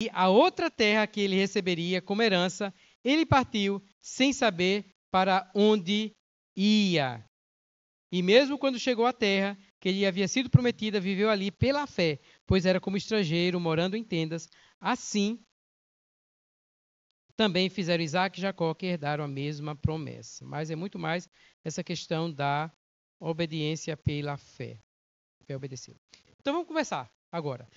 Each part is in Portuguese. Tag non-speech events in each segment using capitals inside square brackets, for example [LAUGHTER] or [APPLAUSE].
e a outra terra que ele receberia como herança, ele partiu sem saber para onde ia. E mesmo quando chegou à terra que lhe havia sido prometida, viveu ali pela fé, pois era como estrangeiro morando em tendas. Assim, também fizeram Isaac e Jacó, que herdaram a mesma promessa. Mas é muito mais essa questão da obediência pela fé. Fé obedeceu. Então vamos começar agora.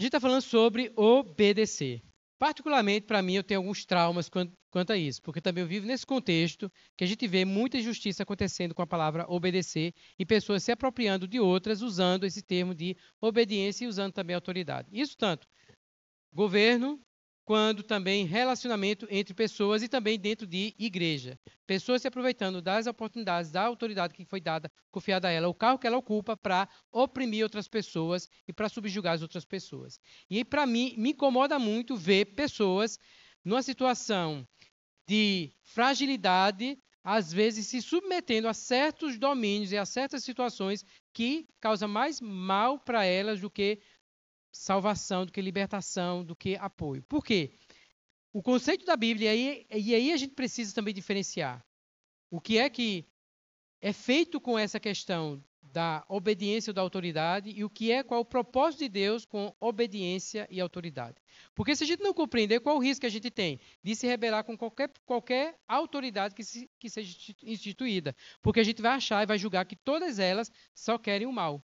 A gente está falando sobre obedecer. Particularmente, para mim, eu tenho alguns traumas quanto, a isso, porque também eu vivo nesse contexto que a gente vê muita injustiça acontecendo com a palavra obedecer e pessoas se apropriando de outras usando esse termo de obediência e usando também autoridade. Isso tanto governo quando também relacionamento entre pessoas e também dentro de igreja. Pessoas se aproveitando das oportunidades, da autoridade que foi dada, confiada a ela, o carro que ela ocupa para oprimir outras pessoas e para subjugar as outras pessoas. E para mim, me incomoda muito ver pessoas numa situação de fragilidade, às vezes se submetendo a certos domínios e a certas situações que causam mais mal para elas do que salvação, do que libertação, do que apoio. Por quê? O conceito da Bíblia, e aí, e aí a gente precisa também diferenciar. O que é que é feito com essa questão da obediência ou da autoridade e o que é qual é o propósito de Deus com obediência e autoridade. Porque se a gente não compreender qual o risco que a gente tem de se rebelar com qualquer, qualquer autoridade que, se, que seja instituída, porque a gente vai achar e vai julgar que todas elas só querem o mal.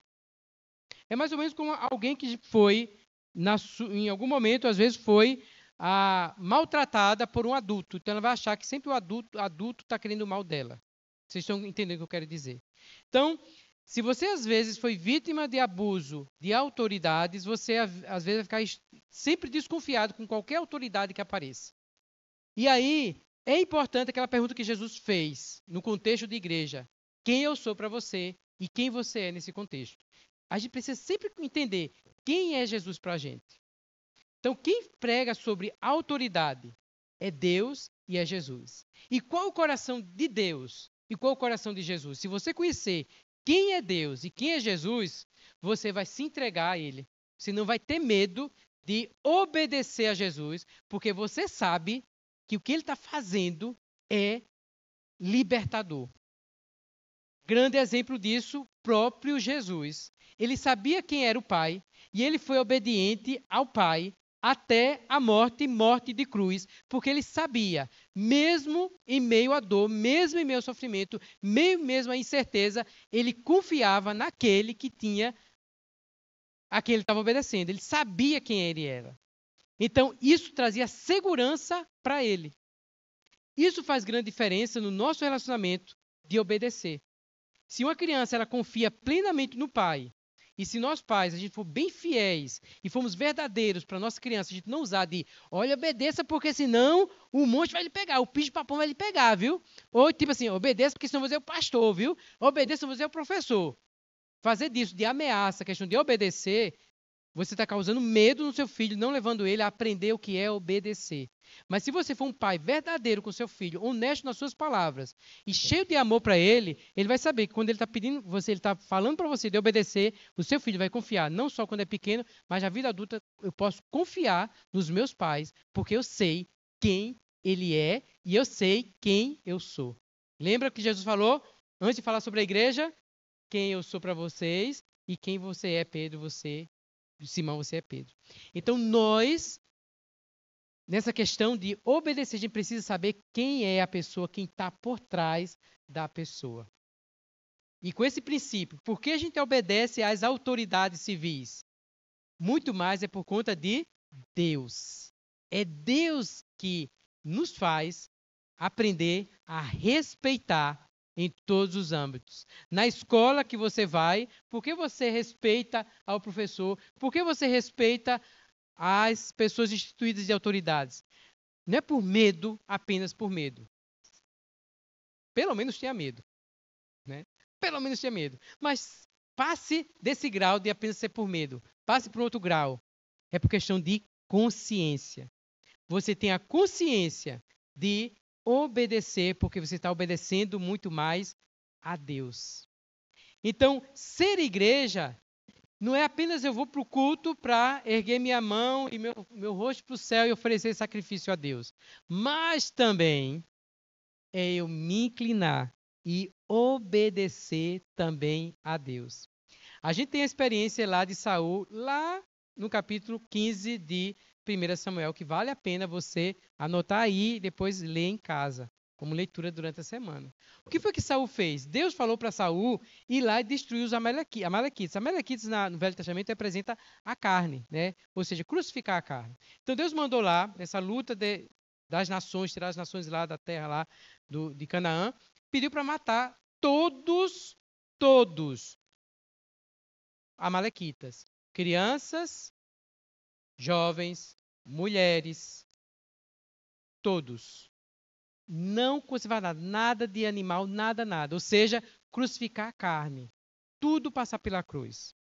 É mais ou menos como alguém que foi, na, em algum momento, às vezes foi ah, maltratada por um adulto. Então ela vai achar que sempre o adulto está querendo o mal dela. Vocês estão entendendo o que eu quero dizer? Então, se você às vezes foi vítima de abuso de autoridades, você às vezes vai ficar sempre desconfiado com qualquer autoridade que apareça. E aí é importante aquela pergunta que Jesus fez no contexto de igreja: quem eu sou para você e quem você é nesse contexto. A gente precisa sempre entender quem é Jesus para a gente. Então, quem prega sobre autoridade é Deus e é Jesus. E qual o coração de Deus e qual o coração de Jesus? Se você conhecer quem é Deus e quem é Jesus, você vai se entregar a Ele. Você não vai ter medo de obedecer a Jesus, porque você sabe que o que Ele está fazendo é libertador. Grande exemplo disso próprio Jesus. Ele sabia quem era o Pai e ele foi obediente ao Pai até a morte e morte de cruz, porque ele sabia, mesmo em meio à dor, mesmo em meio ao sofrimento, mesmo mesmo à incerteza, ele confiava naquele que tinha a quem ele estava obedecendo. Ele sabia quem ele era. Então, isso trazia segurança para ele. Isso faz grande diferença no nosso relacionamento de obedecer. Se uma criança ela confia plenamente no pai, e se nós pais a gente for bem fiéis e formos verdadeiros para nossa criança, a gente não usar de, olha, obedeça porque senão o monte vai lhe pegar, o piso papão vai lhe pegar, viu? Ou tipo assim, obedeça porque senão você é o pastor, viu? Obedeça porque você é o professor. Fazer disso de ameaça, questão de obedecer, você está causando medo no seu filho, não levando ele a aprender o que é obedecer. Mas se você for um pai verdadeiro com seu filho, honesto nas suas palavras e cheio de amor para ele, ele vai saber que quando ele está pedindo, você ele está falando para você de obedecer, o seu filho vai confiar não só quando é pequeno, mas na vida adulta eu posso confiar nos meus pais porque eu sei quem ele é e eu sei quem eu sou. Lembra que Jesus falou antes de falar sobre a igreja? Quem eu sou para vocês e quem você é, Pedro, você Simão, você é Pedro. Então nós, nessa questão de obedecer, a gente precisa saber quem é a pessoa, quem está por trás da pessoa. E com esse princípio, por que a gente obedece às autoridades civis? Muito mais é por conta de Deus. É Deus que nos faz aprender a respeitar em todos os âmbitos. Na escola que você vai, por que você respeita ao professor? Por que você respeita às pessoas instituídas de autoridades? Não é por medo, apenas por medo. Pelo menos tenha medo. Né? Pelo menos tenha medo. Mas passe desse grau de apenas ser por medo. Passe para outro grau. É por questão de consciência. Você tem a consciência de obedecer, porque você está obedecendo muito mais a Deus. Então, ser igreja não é apenas eu vou para o culto para erguer minha mão e meu, meu rosto para o céu e oferecer sacrifício a Deus, mas também é eu me inclinar e obedecer também a Deus. A gente tem a experiência lá de Saul, lá no capítulo 15 de 1 Samuel, que vale a pena você anotar aí e depois ler em casa, como leitura durante a semana. O que foi que Saul fez? Deus falou para Saul ir lá e destruir os Amalequites. Amalequites, no Velho Testamento representa a carne, né? ou seja, crucificar a carne. Então Deus mandou lá, nessa luta de, das nações, tirar as nações lá da terra lá do, de Canaã, pediu para matar todos, todos, amalequitas. Crianças, jovens, mulheres, todos. Não crucificar nada, nada de animal, nada, nada. Ou seja, crucificar a carne. Tudo passar pela cruz.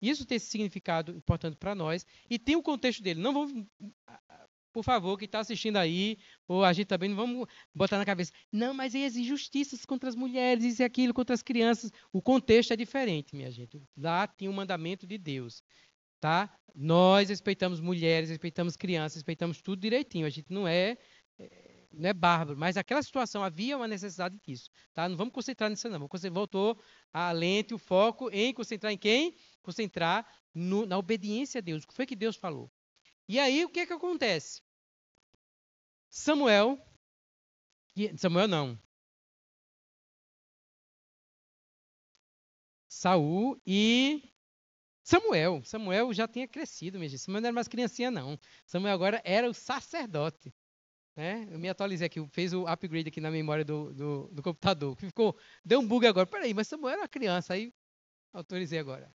Isso tem esse significado importante para nós e tem o contexto dele. Não vamos, por favor, que está assistindo aí, ou a gente também, não vamos botar na cabeça. Não, mas e as injustiças contra as mulheres, isso e aquilo, contra as crianças. O contexto é diferente, minha gente. Lá tem o um mandamento de Deus tá? Nós respeitamos mulheres, respeitamos crianças, respeitamos tudo direitinho. A gente não é, é não é bárbaro, mas aquela situação havia uma necessidade disso, tá? Não vamos concentrar nisso não. Você voltou a lente, o foco em concentrar em quem? Concentrar no, na obediência a Deus. O que foi que Deus falou? E aí o que é que acontece? Samuel Samuel não. Saul e Samuel. Samuel já tinha crescido, minha gente. Samuel não era mais criancinha, não. Samuel agora era o sacerdote. Né? Eu me atualizei aqui, fez o upgrade aqui na memória do, do, do computador. Que ficou, deu um bug agora. Peraí, mas Samuel era criança. Aí autorizei agora.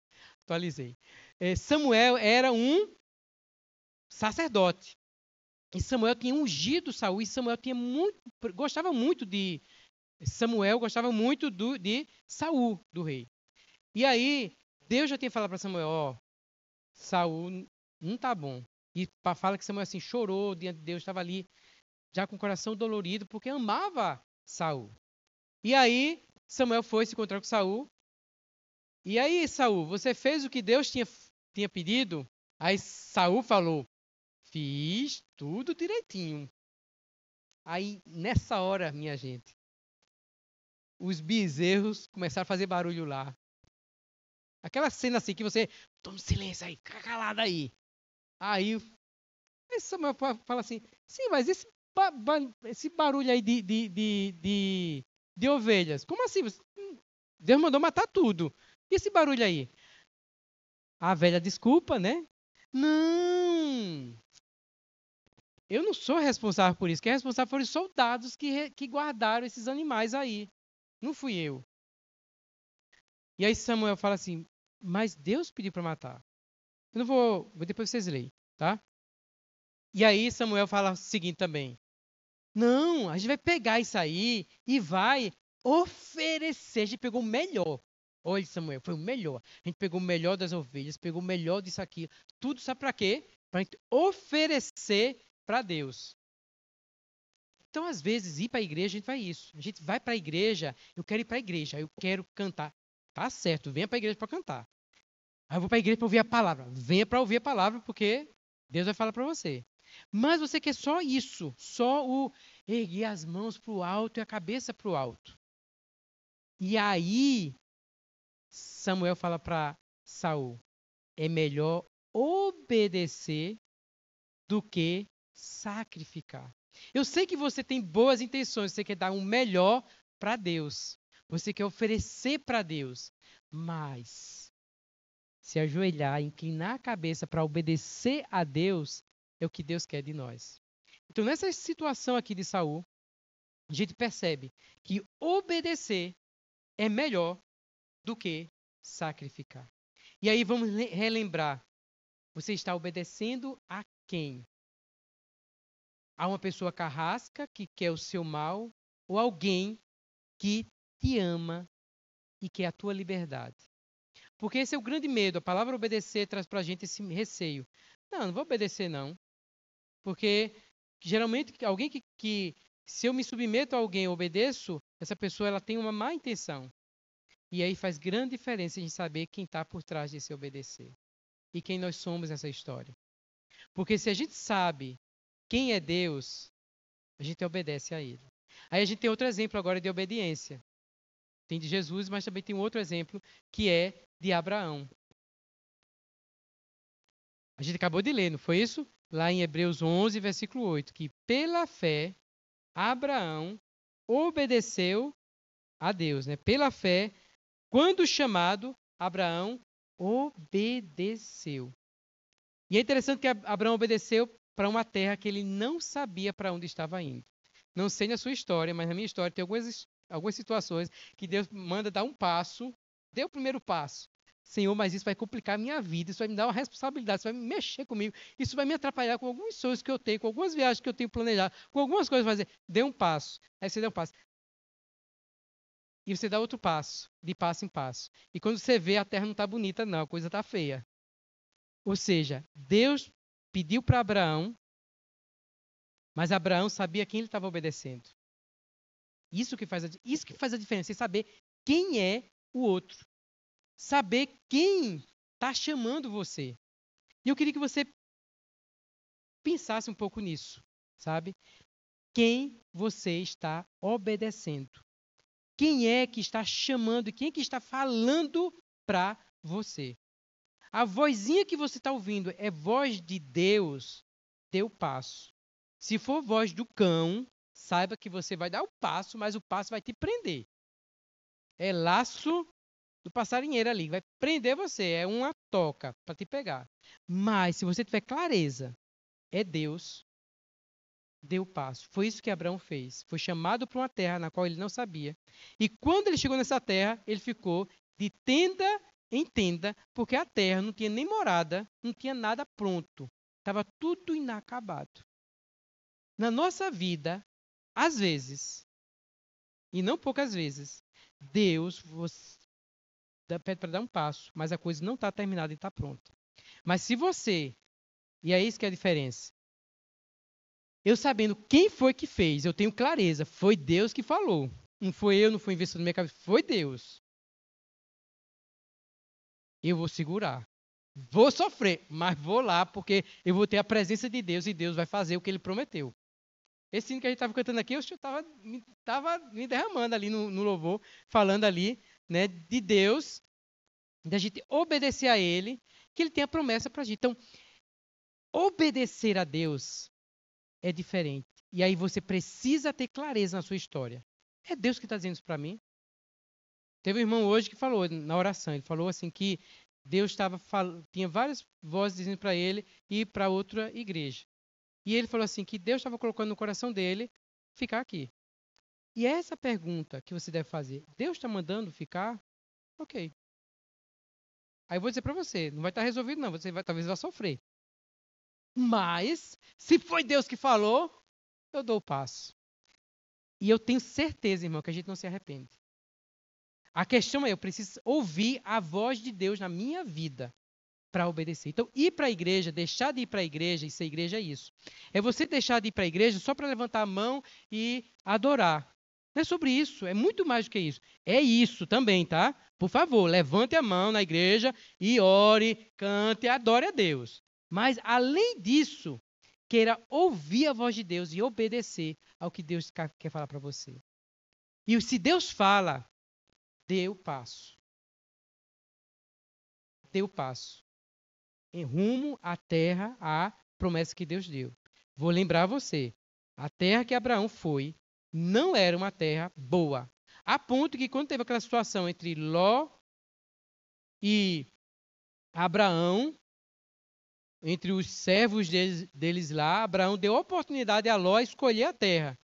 Atualizei. É, Samuel era um sacerdote. E Samuel tinha ungido Saul, e Samuel tinha muito, gostava muito de Samuel, gostava muito do, de Saul, do rei. E aí Deus já tinha falado para Samuel, ó, Saul não tá bom. E fala que Samuel assim chorou diante de Deus, estava ali já com o coração dolorido porque amava Saul. E aí Samuel foi se encontrar com Saul. E aí, Saul, você fez o que Deus tinha, tinha pedido? Aí Saul falou: "Fiz tudo direitinho". Aí nessa hora, minha gente, os bezerros começaram a fazer barulho lá. Aquela cena assim que você. Toma silêncio aí, fica calado aí. Aí. Aí Samuel fala assim: sim, mas esse, ba ba esse barulho aí de, de, de, de, de ovelhas. Como assim? Hum, Deus mandou matar tudo. E esse barulho aí? A velha desculpa, né? Não! Eu não sou responsável por isso. Quem é responsável foram os soldados que, que guardaram esses animais aí. Não fui eu. E aí Samuel fala assim: mas Deus pediu para matar. Eu não vou, depois vocês leem, tá? E aí Samuel fala o seguinte também: Não, a gente vai pegar isso aí e vai oferecer. A gente pegou o melhor. Olha, Samuel, foi o melhor. A gente pegou o melhor das ovelhas, pegou o melhor disso aqui. Tudo sabe para quê? Para gente oferecer para Deus. Então, às vezes, ir para a igreja, a gente vai isso. A gente vai para a igreja, eu quero ir para a igreja, eu quero cantar Tá certo, venha para a igreja para cantar. Aí eu vou para a igreja para ouvir a palavra. Venha para ouvir a palavra, porque Deus vai falar para você. Mas você quer só isso, só o erguer as mãos para o alto e a cabeça para o alto. E aí, Samuel fala para Saul: é melhor obedecer do que sacrificar. Eu sei que você tem boas intenções, você quer dar um melhor para Deus. Você quer oferecer para Deus, mas se ajoelhar, inclinar a cabeça para obedecer a Deus é o que Deus quer de nós. Então, nessa situação aqui de Saul, a gente percebe que obedecer é melhor do que sacrificar. E aí vamos relembrar: você está obedecendo a quem? A uma pessoa carrasca que quer o seu mal ou alguém que te ama e quer é a tua liberdade. Porque esse é o grande medo. A palavra obedecer traz para a gente esse receio. Não, não vou obedecer, não. Porque geralmente alguém que, que se eu me submeto a alguém obedeço, essa pessoa ela tem uma má intenção. E aí faz grande diferença a gente saber quem está por trás desse obedecer. E quem nós somos nessa história. Porque se a gente sabe quem é Deus, a gente obedece a Ele. Aí a gente tem outro exemplo agora de obediência. Tem de Jesus, mas também tem um outro exemplo, que é de Abraão. A gente acabou de ler, não foi isso? Lá em Hebreus 11, versículo 8, que pela fé Abraão obedeceu a Deus, né? Pela fé, quando chamado, Abraão obedeceu. E é interessante que Abraão obedeceu para uma terra que ele não sabia para onde estava indo. Não sei na sua história, mas na minha história tem algumas, algumas situações que Deus manda dar um passo, dê o primeiro passo. Senhor, mas isso vai complicar a minha vida, isso vai me dar uma responsabilidade, isso vai me mexer comigo, isso vai me atrapalhar com alguns sonhos que eu tenho, com algumas viagens que eu tenho planejado, com algumas coisas fazer. Dê um passo. Aí você dá um passo. E você dá outro passo, de passo em passo. E quando você vê, a terra não está bonita, não, a coisa está feia. Ou seja, Deus pediu para Abraão, mas Abraão sabia quem ele estava obedecendo. Isso que faz a, isso que faz a diferença, é saber quem é o outro. Saber quem está chamando você. E eu queria que você pensasse um pouco nisso, sabe? Quem você está obedecendo? Quem é que está chamando? Quem é que está falando para você? A vozinha que você está ouvindo é voz de Deus, teu passo. Se for voz do cão, saiba que você vai dar o passo, mas o passo vai te prender. É laço do passarinheiro ali, vai prender você, é uma toca para te pegar. Mas se você tiver clareza, é Deus, dê o passo. Foi isso que Abraão fez. Foi chamado para uma terra na qual ele não sabia. E quando ele chegou nessa terra, ele ficou de tenda em tenda, porque a terra não tinha nem morada, não tinha nada pronto. Estava tudo inacabado. Na nossa vida, às vezes, e não poucas vezes, Deus você pede para dar um passo, mas a coisa não está terminada e está pronta. Mas se você, e é isso que é a diferença, eu sabendo quem foi que fez, eu tenho clareza, foi Deus que falou. Não foi eu, não foi investido na minha cabeça, foi Deus. Eu vou segurar. Vou sofrer, mas vou lá porque eu vou ter a presença de Deus e Deus vai fazer o que ele prometeu. Esse hino que a gente estava cantando aqui, eu estava me, tava me derramando ali no, no louvor, falando ali né, de Deus, da de gente obedecer a Ele, que Ele tem a promessa para a gente. Então, obedecer a Deus é diferente. E aí você precisa ter clareza na sua história. É Deus que está dizendo isso para mim? Teve um irmão hoje que falou na oração, ele falou assim que Deus estava tinha várias vozes dizendo para ele ir para outra igreja. E ele falou assim que Deus estava colocando no coração dele ficar aqui. E é essa pergunta que você deve fazer, Deus está mandando ficar? Ok. Aí eu vou dizer para você, não vai estar tá resolvido não, você vai, talvez vá sofrer. Mas, se foi Deus que falou, eu dou o passo. E eu tenho certeza, irmão, que a gente não se arrepende. A questão é, eu preciso ouvir a voz de Deus na minha vida para obedecer. Então, ir para a igreja, deixar de ir para a igreja e ser igreja é isso. É você deixar de ir para a igreja só para levantar a mão e adorar. Não é sobre isso, é muito mais do que isso. É isso também, tá? Por favor, levante a mão na igreja e ore, cante, adore a Deus. Mas, além disso, queira ouvir a voz de Deus e obedecer ao que Deus quer falar para você. E se Deus fala, dê o passo. Dê o passo em rumo à terra, à promessa que Deus deu. Vou lembrar você, a terra que Abraão foi não era uma terra boa. A ponto que quando teve aquela situação entre Ló e Abraão, entre os servos deles, deles, lá, Abraão deu oportunidade a Ló escolher a terra.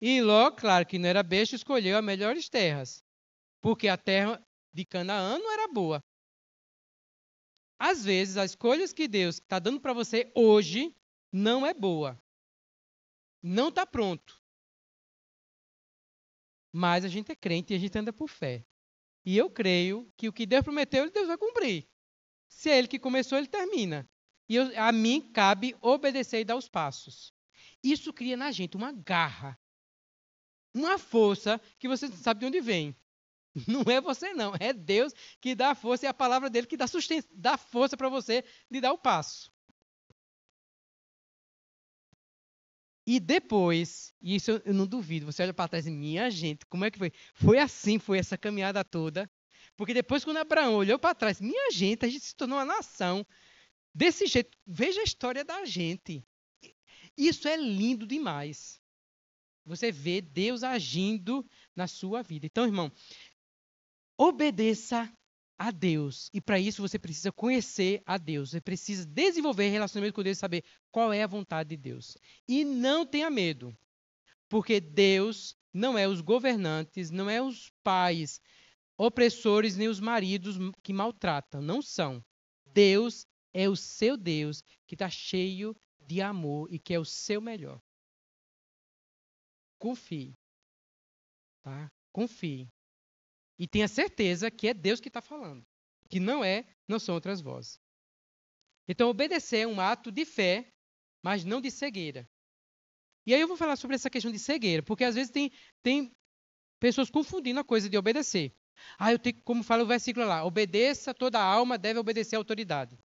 E Ló, claro que não era besta, escolheu as melhores terras. Porque a terra de Canaã não era boa. Às vezes, as escolhas que Deus está dando para você hoje não é boa. Não está pronto. Mas a gente é crente e a gente anda por fé. E eu creio que o que Deus prometeu, Deus vai cumprir. Se é Ele que começou, Ele termina. E eu, a mim cabe obedecer e dar os passos. Isso cria na gente uma garra, uma força que você não sabe de onde vem. [LAUGHS] Não é você, não. É Deus que dá a força e é a palavra dele que dá sustento, dá força para você lhe dar o passo. E depois, e isso eu, eu não duvido, você olha para trás e minha gente, como é que foi? Foi assim, foi essa caminhada toda. Porque depois, quando Abraão olhou para trás, minha gente, a gente se tornou uma nação. Desse jeito, veja a história da gente. Isso é lindo demais. Você vê Deus agindo na sua vida. Então, irmão, obedeça a Deus. E para isso você precisa conhecer a Deus. Você precisa desenvolver relacionamento com Deus e saber qual é a vontade de Deus. E não tenha medo, porque Deus não é os governantes, não é os pais opressores, nem os maridos que maltratam. Não são. Deus é o seu Deus que está cheio de amor e que é o seu melhor. Confie. Tá? Confie e tenha certeza que é Deus que está falando, que não é, não são outras vozes. Então, obedecer é um ato de fé, mas não de cegueira. E aí eu vou falar sobre essa questão de cegueira, porque às vezes tem, tem pessoas confundindo a coisa de obedecer. Ah, eu tenho, como fala o versículo lá, obedeça, toda alma deve obedecer à autoridade.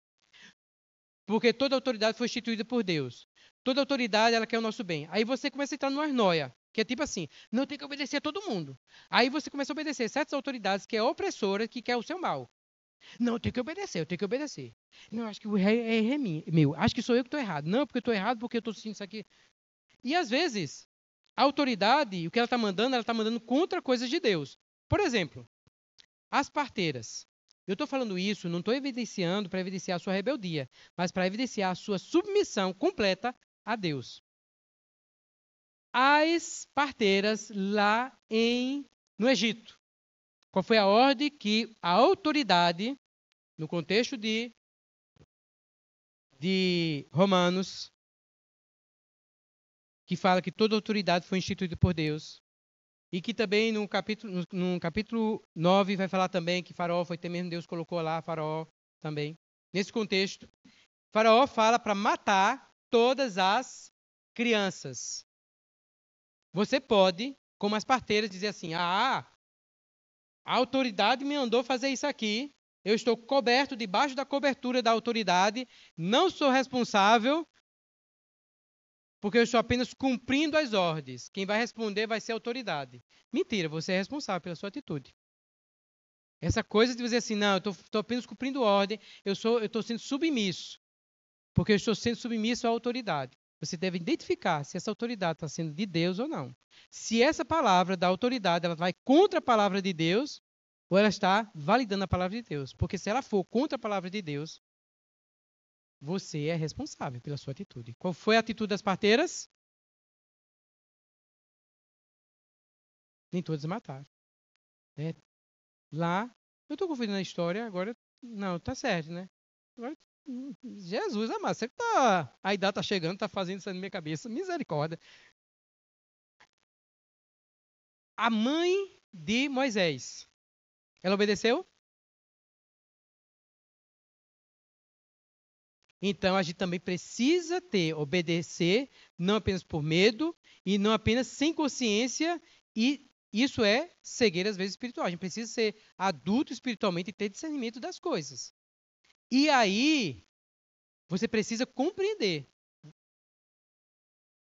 Porque toda autoridade foi instituída por Deus. Toda autoridade, ela quer o nosso bem. Aí você começa a entrar numa arnoia. Que é tipo assim, não tem que obedecer a todo mundo. Aí você começa a obedecer certas autoridades que é opressora, que quer o seu mal. Não, eu tenho que obedecer, eu tenho que obedecer. Não, acho que o rei é, é, meu. Acho que sou eu que estou errado. Não, porque eu estou errado, porque eu estou sentindo isso aqui. E às vezes, a autoridade, o que ela está mandando, ela está mandando contra coisas de Deus. Por exemplo, as parteiras. Eu estou falando isso, não estou evidenciando para evidenciar a sua rebeldia, mas para evidenciar a sua submissão completa a Deus as parteiras lá em, no Egito. Qual foi a ordem que a autoridade, no contexto de, de Romanos, que fala que toda autoridade foi instituída por Deus, e que também no capítulo, no, no capítulo 9 vai falar também que Faraó foi mesmo Deus, colocou lá Faraó também. Nesse contexto, Faraó fala para matar todas as crianças. Você pode, como as parteiras, dizer assim: ah, a autoridade me mandou fazer isso aqui, eu estou coberto debaixo da cobertura da autoridade, não sou responsável, porque eu estou apenas cumprindo as ordens. Quem vai responder vai ser a autoridade. Mentira, você é responsável pela sua atitude. Essa coisa de dizer assim, não, eu estou apenas cumprindo ordem, eu estou sendo submisso, porque eu estou sendo submisso à autoridade. Você deve identificar se essa autoridade está sendo de Deus ou não. Se essa palavra da autoridade ela vai contra a palavra de Deus, ou ela está validando a palavra de Deus. Porque se ela for contra a palavra de Deus, você é responsável pela sua atitude. Qual foi a atitude das parteiras? Nem todas mataram. É, lá, eu estou confundindo a história, agora. Não, tá certo, né? Agora Jesus amado, você que tá. A idade tá chegando, tá fazendo isso na minha cabeça. Misericórdia. A mãe de Moisés. Ela obedeceu? Então a gente também precisa ter, obedecer, não apenas por medo e não apenas sem consciência, e isso é cegueira às vezes espiritual. A gente precisa ser adulto espiritualmente e ter discernimento das coisas. E aí, você precisa compreender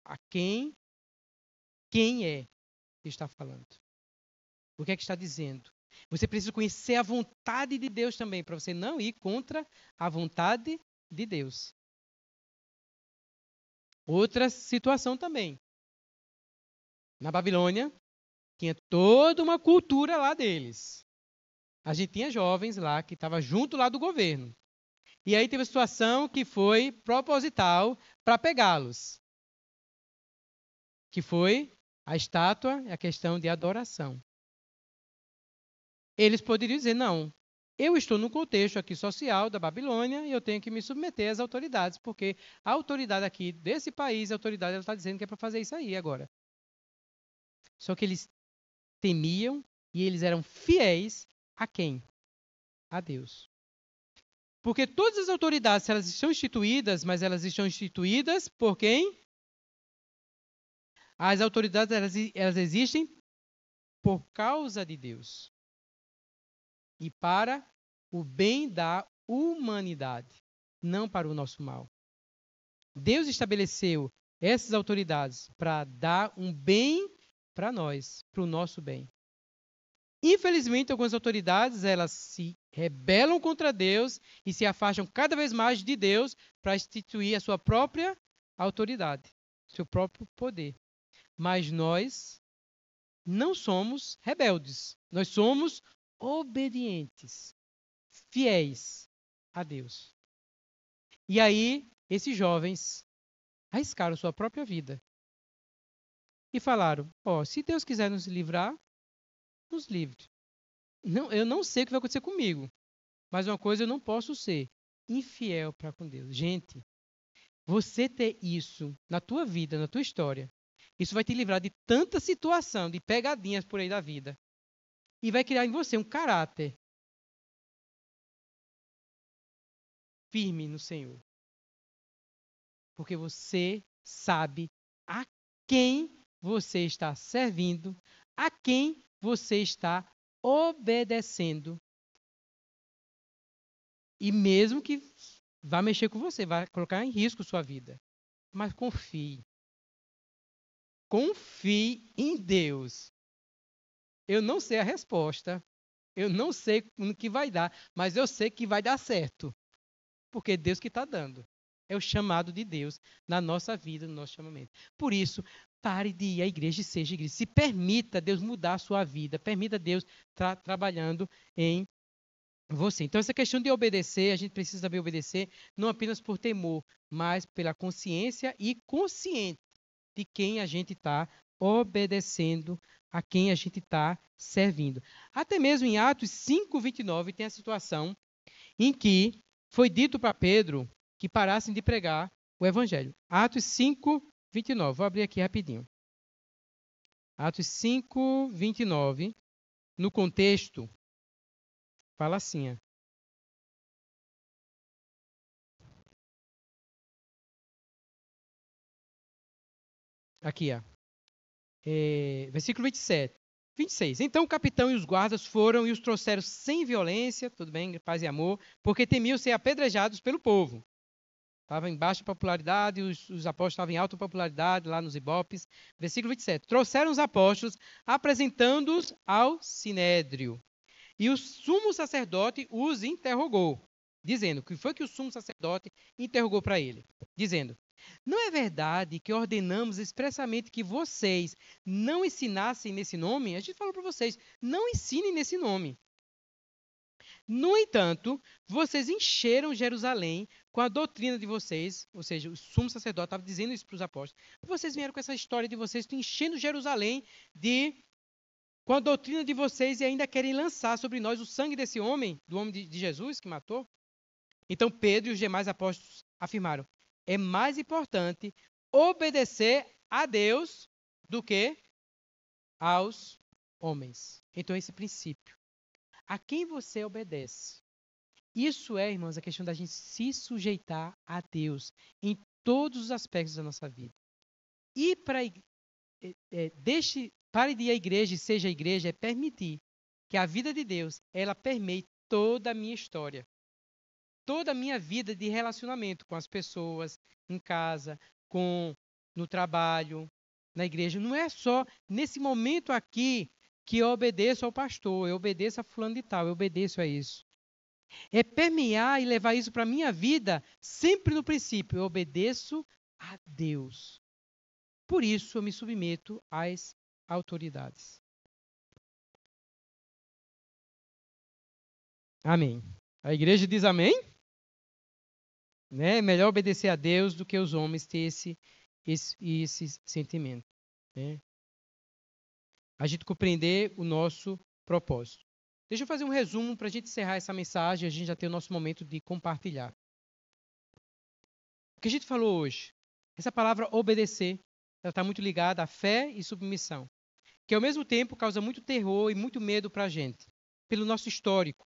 a quem quem é que está falando. O que é que está dizendo? Você precisa conhecer a vontade de Deus também, para você não ir contra a vontade de Deus. Outra situação também. Na Babilônia, tinha toda uma cultura lá deles. A gente tinha jovens lá que estavam junto lá do governo. E aí teve a situação que foi proposital para pegá-los. Que foi a estátua e a questão de adoração. Eles poderiam dizer, não, eu estou no contexto aqui social da Babilônia e eu tenho que me submeter às autoridades, porque a autoridade aqui desse país, a autoridade está dizendo que é para fazer isso aí agora. Só que eles temiam e eles eram fiéis a quem? A Deus. Porque todas as autoridades, elas estão instituídas, mas elas estão instituídas por quem? As autoridades, elas, elas existem por causa de Deus e para o bem da humanidade, não para o nosso mal. Deus estabeleceu essas autoridades para dar um bem para nós, para o nosso bem. Infelizmente, algumas autoridades elas se rebelam contra Deus e se afastam cada vez mais de Deus para instituir a sua própria autoridade, seu próprio poder. Mas nós não somos rebeldes, nós somos obedientes, fiéis a Deus. E aí, esses jovens arriscaram sua própria vida e falaram: Ó, oh, se Deus quiser nos livrar, nos livre. Não, eu não sei o que vai acontecer comigo, mas uma coisa eu não posso ser infiel para com Deus. Gente, você ter isso na tua vida, na tua história, isso vai te livrar de tanta situação, de pegadinhas por aí da vida. E vai criar em você um caráter firme no Senhor. Porque você sabe a quem você está servindo, a quem você está obedecendo. E mesmo que vá mexer com você, vá colocar em risco sua vida. Mas confie. Confie em Deus. Eu não sei a resposta. Eu não sei no que vai dar, mas eu sei que vai dar certo. Porque é Deus que está dando. É o chamado de Deus na nossa vida, no nosso chamamento. Por isso, pare de ir à igreja e seja igreja. Se permita Deus mudar a sua vida, permita Deus estar trabalhando em você. Então, essa questão de obedecer, a gente precisa saber obedecer, não apenas por temor, mas pela consciência e consciente de quem a gente está obedecendo, a quem a gente está servindo. Até mesmo em Atos 5:29 tem a situação em que foi dito para Pedro que parassem de pregar o evangelho. Atos 5, 29. Vou abrir aqui rapidinho. Atos 5, 29. No contexto, fala assim. Ó. Aqui, ó. É, versículo 27. 26. Então o capitão e os guardas foram e os trouxeram sem violência, tudo bem, paz e amor, porque temiam ser apedrejados pelo povo. Estava em baixa popularidade, os, os apóstolos estavam em alta popularidade lá nos Ibopes. Versículo 27. Trouxeram os apóstolos, apresentando-os ao sinédrio. E o sumo sacerdote os interrogou, dizendo: O que foi que o sumo sacerdote interrogou para ele? Dizendo: Não é verdade que ordenamos expressamente que vocês não ensinassem nesse nome? A gente falou para vocês: não ensinem nesse nome. No entanto, vocês encheram Jerusalém com a doutrina de vocês, ou seja, o sumo sacerdote estava dizendo isso para os apóstolos. Vocês vieram com essa história de vocês enchendo Jerusalém de com a doutrina de vocês e ainda querem lançar sobre nós o sangue desse homem, do homem de, de Jesus que matou. Então Pedro e os demais apóstolos afirmaram: é mais importante obedecer a Deus do que aos homens. Então esse princípio a quem você obedece. Isso é, irmãos, a questão da gente se sujeitar a Deus em todos os aspectos da nossa vida. E para é, é, deixe, pare de ir à igreja e seja a igreja é permitir que a vida de Deus ela permeie toda a minha história, toda a minha vida de relacionamento com as pessoas, em casa, com no trabalho, na igreja. Não é só nesse momento aqui que eu obedeço ao pastor, eu obedeço a fulano de tal, eu obedeço a isso. É permear e levar isso para a minha vida sempre no princípio, eu obedeço a Deus. Por isso eu me submeto às autoridades. Amém. A igreja diz amém? Né? É melhor obedecer a Deus do que os homens ter esse, esse, esse sentimento. Né? a gente compreender o nosso propósito. Deixa eu fazer um resumo para a gente encerrar essa mensagem, a gente já tem o nosso momento de compartilhar. O que a gente falou hoje, essa palavra obedecer, ela está muito ligada à fé e submissão, que ao mesmo tempo causa muito terror e muito medo para a gente, pelo nosso histórico,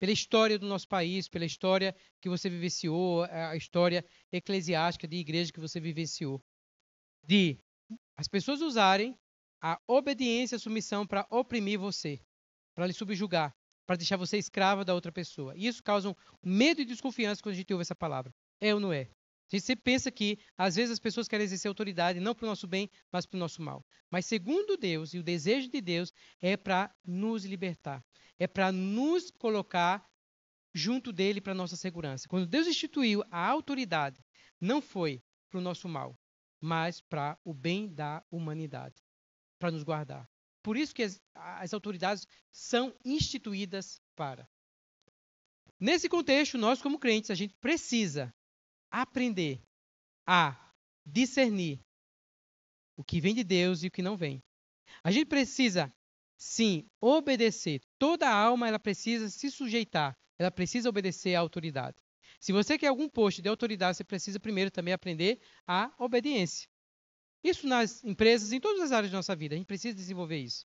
pela história do nosso país, pela história que você vivenciou, a história eclesiástica de igreja que você vivenciou, de as pessoas usarem a obediência e a submissão para oprimir você, para lhe subjugar, para deixar você escrava da outra pessoa. E isso causa um medo e desconfiança quando a gente ouve essa palavra. É ou não é? A gente sempre pensa que, às vezes, as pessoas querem exercer autoridade não para o nosso bem, mas para o nosso mal. Mas, segundo Deus, e o desejo de Deus é para nos libertar, é para nos colocar junto dele para nossa segurança. Quando Deus instituiu a autoridade, não foi para o nosso mal, mas para o bem da humanidade para nos guardar. Por isso que as, as, autoridades são instituídas para. Nesse contexto, nós como crentes, a gente precisa aprender a discernir o que vem de Deus e o que não vem. A gente precisa, sim, obedecer. Toda alma ela precisa se sujeitar, ela precisa obedecer à autoridade. Se você quer algum posto de autoridade, você precisa primeiro também aprender a obediência. Isso nas empresas, em todas as áreas da nossa vida. A gente precisa desenvolver isso.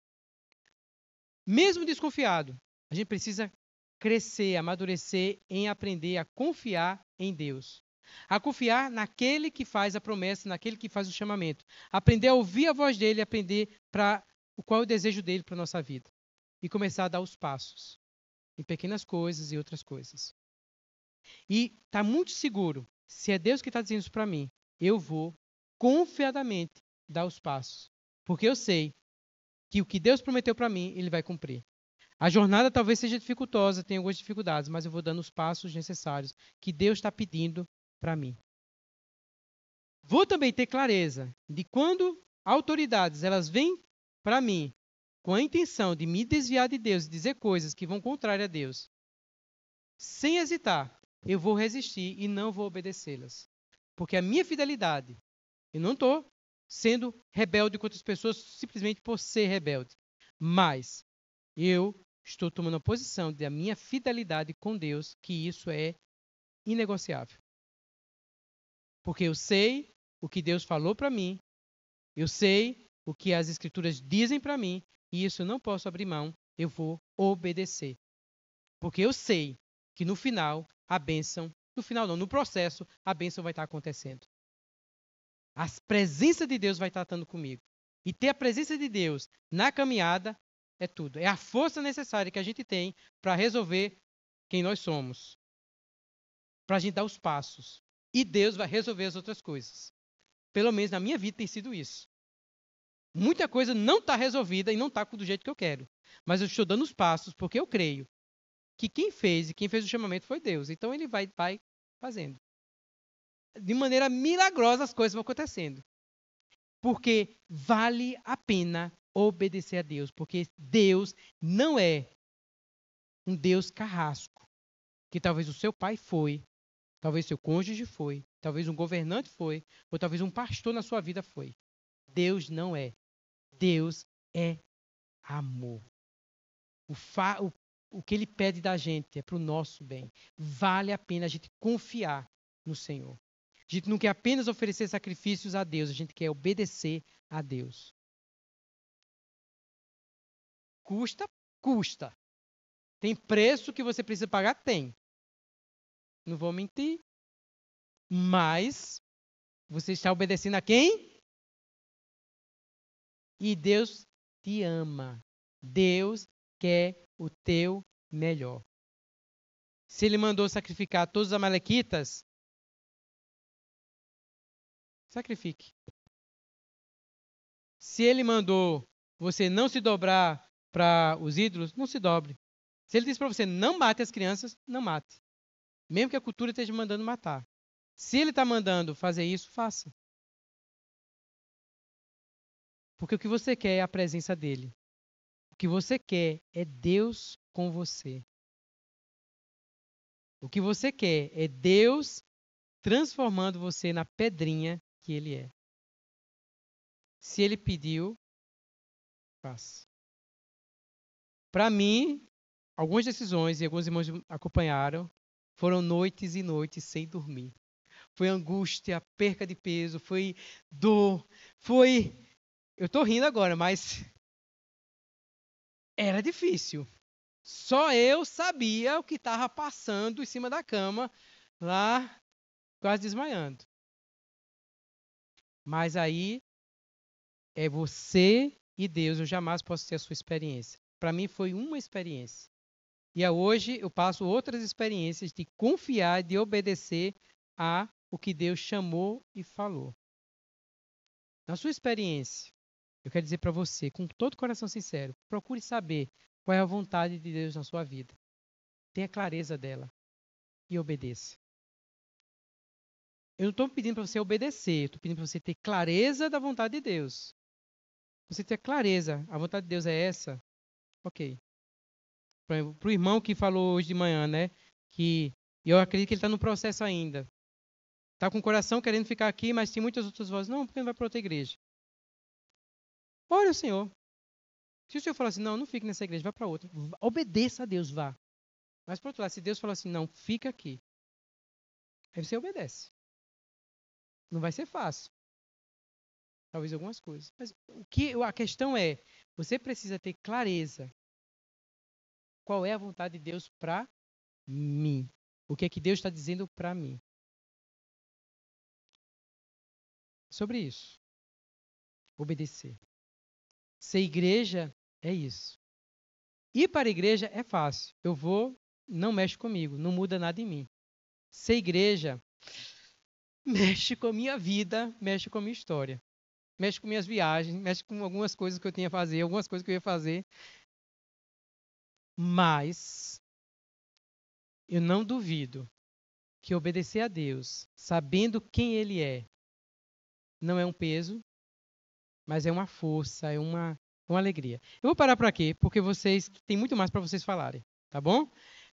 Mesmo desconfiado, a gente precisa crescer, amadurecer em aprender a confiar em Deus. A confiar naquele que faz a promessa, naquele que faz o chamamento. Aprender a ouvir a voz dele, aprender para qual é o desejo dele para a nossa vida. E começar a dar os passos em pequenas coisas e outras coisas. E está muito seguro. Se é Deus que está dizendo isso para mim, eu vou confiadamente dar os passos, porque eu sei que o que Deus prometeu para mim, Ele vai cumprir. A jornada talvez seja dificultosa, tenha algumas dificuldades, mas eu vou dando os passos necessários que Deus está pedindo para mim. Vou também ter clareza de quando autoridades elas vêm para mim com a intenção de me desviar de Deus e dizer coisas que vão contrário a Deus, sem hesitar, eu vou resistir e não vou obedecê-las. Porque a minha fidelidade e não estou sendo rebelde contra as pessoas simplesmente por ser rebelde. Mas eu estou tomando a posição da minha fidelidade com Deus, que isso é inegociável. Porque eu sei o que Deus falou para mim, eu sei o que as Escrituras dizem para mim, e isso eu não posso abrir mão, eu vou obedecer. Porque eu sei que no final, a bênção, no final não, no processo, a bênção vai estar acontecendo. A presença de Deus vai tratando comigo. E ter a presença de Deus na caminhada é tudo. É a força necessária que a gente tem para resolver quem nós somos. Para a gente dar os passos. E Deus vai resolver as outras coisas. Pelo menos na minha vida tem sido isso. Muita coisa não está resolvida e não está do jeito que eu quero. Mas eu estou dando os passos porque eu creio que quem fez e quem fez o chamamento foi Deus. Então ele vai, vai fazendo de maneira milagrosa as coisas vão acontecendo. Porque vale a pena obedecer a Deus, porque Deus não é um Deus carrasco, que talvez o seu pai foi, talvez seu cônjuge foi, talvez um governante foi, ou talvez um pastor na sua vida foi. Deus não é. Deus é amor. O, fa, o, o que ele pede da gente é para o nosso bem. Vale a pena a gente confiar no Senhor. A gente não quer apenas oferecer sacrifícios a Deus, a gente quer obedecer a Deus. Custa? Custa. Tem preço que você precisa pagar? Tem. Não vou mentir. Mas você está obedecendo a quem? E Deus te ama. Deus quer o teu melhor. Se ele mandou sacrificar todos os amalequitas, sacrifique. Se ele mandou você não se dobrar para os ídolos, não se dobre. Se ele diz para você não mate as crianças, não mate. Mesmo que a cultura esteja mandando matar. Se ele está mandando fazer isso, faça. Porque o que você quer é a presença dele. O que você quer é Deus com você. O que você quer é Deus transformando você na pedrinha que ele é. Se ele pediu, faça. Para mim, algumas decisões, e alguns irmãos acompanharam, foram noites e noites sem dormir. Foi angústia, perca de peso, foi dor, foi. Eu estou rindo agora, mas. Era difícil. Só eu sabia o que estava passando em cima da cama, lá quase desmaiando. Mas aí é você e Deus. Eu jamais posso ter a sua experiência. Para mim foi uma experiência. E é hoje eu passo outras experiências de confiar, de obedecer a o que Deus chamou e falou. Na sua experiência, eu quero dizer para você, com todo o coração sincero, procure saber qual é a vontade de Deus na sua vida. Tenha clareza dela e obedeça. Eu não estou pedindo para você obedecer, estou pedindo para você ter clareza da vontade de Deus. Você ter clareza, a vontade de Deus é essa. Ok. Para o irmão que falou hoje de manhã, né? Que eu acredito que ele está no processo ainda. Está com o coração querendo ficar aqui, mas tem muitas outras vozes. Não, porque não vai para outra igreja. Olha o Senhor. Se o Senhor falar assim, não, não fique nessa igreja, vá para outra. Obedeça a Deus, vá. Mas por outro lado, se Deus falar assim, não, fica aqui. Aí você obedece. Não vai ser fácil. Talvez algumas coisas. Mas o que a questão é, você precisa ter clareza. Qual é a vontade de Deus para mim? O que é que Deus está dizendo para mim? Sobre isso. Obedecer. Ser igreja é isso. Ir para a igreja é fácil. Eu vou, não mexe comigo, não muda nada em mim. Ser igreja mexe com a minha vida, mexe com a minha história. Mexe com minhas viagens, mexe com algumas coisas que eu tinha a fazer, algumas coisas que eu ia fazer. Mas eu não duvido que obedecer a Deus, sabendo quem Ele é, não é um peso, mas é uma força, é uma, uma alegria. Eu vou parar por aqui, porque vocês tem muito mais para vocês falarem, tá bom?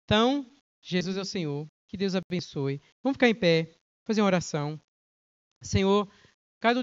Então, Jesus é o Senhor, que Deus abençoe. Vamos ficar em pé fazer uma oração. Senhor,